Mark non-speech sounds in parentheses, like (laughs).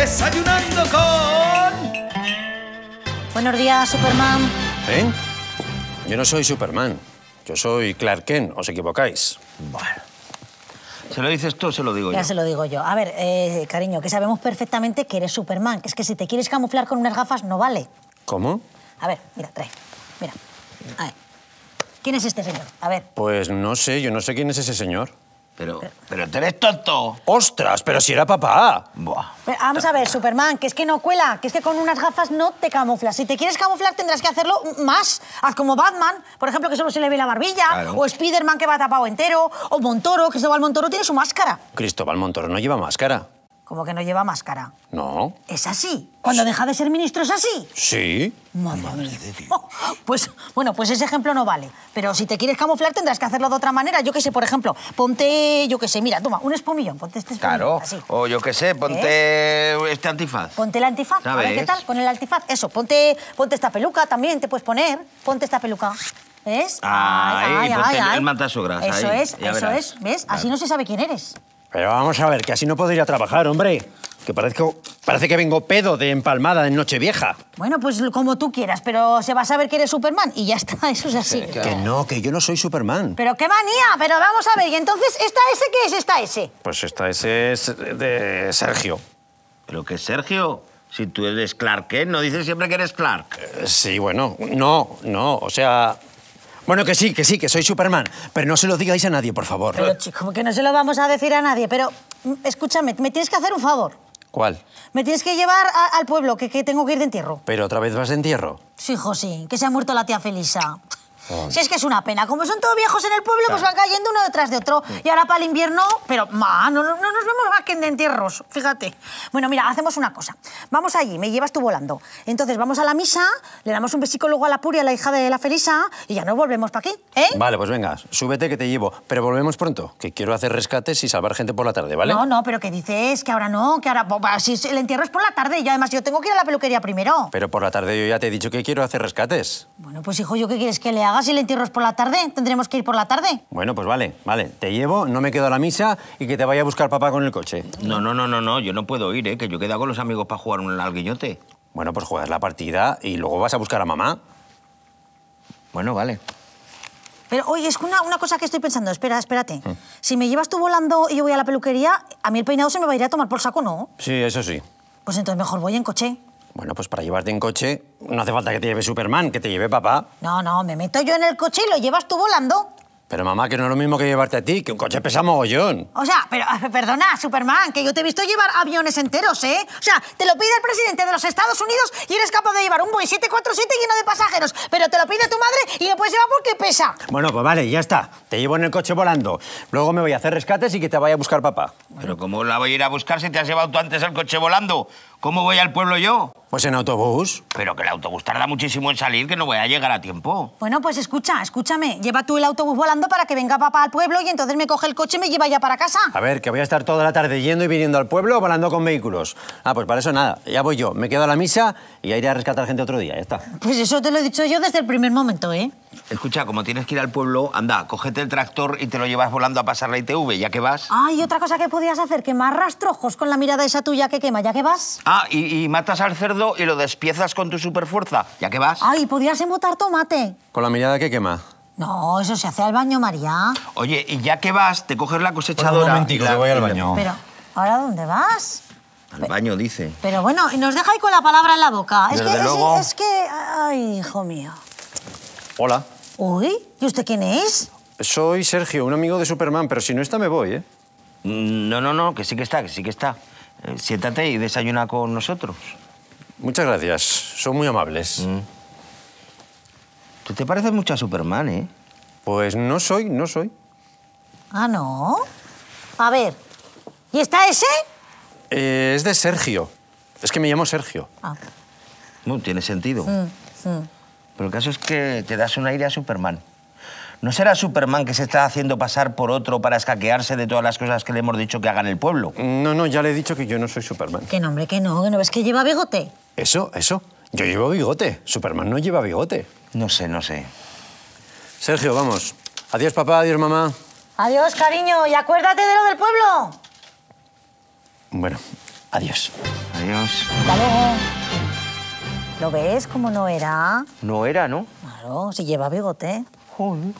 Desayunando con... Buenos días, Superman. ¿Eh? Yo no soy Superman. Yo soy Clark Kent, os equivocáis. Bueno. ¿Se lo dices tú se lo digo yo? Ya se lo digo yo. A ver, eh, cariño, que sabemos perfectamente que eres Superman. es que si te quieres camuflar con unas gafas, no vale. ¿Cómo? A ver, mira, trae. Mira. A ver. ¿Quién es este señor? A ver. Pues no sé, yo no sé quién es ese señor. Pero, pero eres tonto. ¡Ostras! Pero si era papá. Buah. Eh, vamos a ver, Superman, que es que no cuela, que es que con unas gafas no te camuflas. Si te quieres camuflar tendrás que hacerlo más. Haz como Batman, por ejemplo, que solo se le ve la barbilla, o o Spiderman que va tapado entero, o Montoro, Cristóbal Montoro tiene su máscara. Cristóbal Montoro no lleva máscara. Como que no lleva máscara. No. Es así. Cuando deja de ser ministro es así. Sí. Madre, De Dios. (laughs) pues, bueno, pues ese ejemplo no vale. Pero si te quieres camuflar tendrás que hacerlo de otra manera. Yo qué sé, por ejemplo, ponte, yo qué sé, mira, toma, un espumillón, ponte este espumillón. Claro. O yo qué sé, ponte este antifaz. Ponte el antifaz. A ver qué tal con el antifaz. Eso, ponte, ponte esta peluca también, te puedes poner. Ponte esta peluca. ¿Ves? Ay, el, ay. Eso es, eso es. ¿Ves? Así no se sabe quién eres. Pero vamos a ver, que así no podría trabajar, hombre. Que parece que vengo pedo de empalmada en Nochevieja. Bueno, pues como tú quieras, pero se va a saber que eres Superman y ya está, (laughs) eso es así. que no, que yo no soy Superman. Pero qué manía, pero vamos a ver, y entonces, ¿esta S qué es esta S? Pues esta S es de Sergio. ¿Pero qué Sergio? Si tú eres Clark Kent, ¿eh? ¿no dices siempre que eres Clark? Eh, sí, bueno, no, no, o sea, bueno, que sí, que sí, que soy Superman, pero no se lo digáis a nadie, por favor. Pero, chico, que no se lo vamos a decir a nadie, pero mm, escúchame, me tienes que hacer un favor. ¿Cuál? Me tienes que llevar al pueblo, que, tengo que ir de entierro. ¿Pero otra vez vas de entierro? Sí, José, que se ha muerto la tía Felisa. Si es que es una pena. Como son todos viejos en el pueblo, pues van cayendo uno detrás de otro. Y ahora para el invierno, pero ma, no, nos vemos más que en entierros, fíjate. Bueno, mira, hacemos una cosa. Vamos allí, me llevas tú volando. Entonces vamos a la misa, le damos un besico luego a la Puria, la hija de la Felisa, y ya nos volvemos para aquí, ¿eh? Vale, pues venga, súbete que te llevo. Pero volvemos pronto, que quiero hacer rescates y salvar gente por la tarde, ¿vale? No, no, pero que dices que ahora no, que ahora... Si el entierro es por la tarde, y además yo tengo que ir a la peluquería primero. Pero por la tarde yo ya te he dicho que quiero hacer rescates. Bueno, pues hijo, ¿yo qué quieres que le haga? hagas el entierros por la tarde, tendremos que ir por la tarde. Bueno, pues vale, vale. Te llevo, no me quedo a la misa y que te vaya a buscar papá con el coche. No, no, no, no, no. yo no puedo ir, ¿eh? que yo queda con los amigos para jugar un alguillote. Bueno, pues juegas la partida y luego vas a buscar a mamá. Bueno, vale. Pero oye, es una, una cosa que estoy pensando, espera, espérate. Mm. Si me llevas tú volando y yo voy a la peluquería, a mí el peinado se me va a ir a tomar por saco, ¿no? Sí, eso sí. Pues entonces mejor voy en coche. Bueno, pues para llevarte en coche no hace falta que te lleve Superman, que te lleve papá. No, no, me meto yo en el coche y lo llevas tú volando. Pero mamá, que no es lo mismo que llevarte a ti, que un coche pesa mogollón. O sea, pero ah, perdona, Superman, que yo te he visto llevar aviones enteros, ¿eh? O sea, te lo pide el presidente de los Estados Unidos y eres capaz de llevar un Boeing 747 lleno de pasajeros, pero te lo pide tu madre y lo puedes llevar porque pesa. Bueno, pues vale, ya está. Te llevo en el coche volando. Luego me voy a hacer rescates y que te vaya a buscar papá. Pero ¿cómo la voy a ir a buscar si te has llevado tú antes el coche volando? ¿Cómo voy al pueblo yo? Pues en autobús. Pero que el autobús tarda muchísimo en salir, que no voy a llegar a tiempo. Bueno, pues escucha, escúchame. Lleva tú el autobús volando para que venga papá al pueblo y entonces me coge el coche y me lleva ya para casa. A ver, que voy a estar toda la tarde yendo y viniendo al pueblo volando con vehículos. Ah, pues para eso nada. Ya voy yo. Me quedo a la misa y ya iré a rescatar gente otro día. Ya está. Pues eso te lo he dicho yo desde el primer momento, ¿eh? Escucha, como tienes que ir al pueblo, anda, cógete el tractor y te lo llevas volando a pasar la ITV, ya que vas. Ah, y otra cosa que podías hacer, que quemar rastrojos con la mirada esa tuya que quema, ya que vas. Ah, y, matas al cerdo y lo despiezas con tu superfuerza. ¿Ya qué vas? Ay, podrías embotar tomate. Con la mirada que quema. No, eso se hace al baño, María. Oye, y ya que vas, te coges la pues cosechadora... un momentico, voy al baño. Pero, ¿ahora dónde vas? Al baño, dice. Pero bueno, nos deja ahí con la palabra en la boca. Desde es que, es, es que... Ay, hijo mío. Hola. Uy, ¿y usted quién es? Soy Sergio, un amigo de Superman, pero si no está me voy, ¿eh? Mm, no, no, no, que sí que está, que sí que está. Eh, siéntate y desayuna con nosotros. Muchas gracias, son muy amables. Mm. Tú te pareces mucho a Superman, ¿eh? Pues no soy, no soy. Ah, no. A ver, ¿y está ese? Eh, es de Sergio. Es que me llamo Sergio. Ah. No, tiene sentido. Mm, mm. Pero el caso es que te das un aire a Superman. ¿No será Superman que se está haciendo pasar por otro para escaquearse de todas las cosas que le hemos dicho que haga en el pueblo? No, no, ya le he dicho que yo no soy Superman. ¡Qué nombre que no, que no ves que lleva bigote. Eso, eso. Yo llevo bigote. Superman no lleva bigote. No sé, no sé. Sergio, vamos. Adiós, papá, adiós, mamá. Adiós, cariño, y acuérdate de lo del pueblo. Bueno, adiós. Adiós. Hasta luego. ¿Lo ves cómo no era? No era, ¿no? Claro, si lleva bigote. Toll.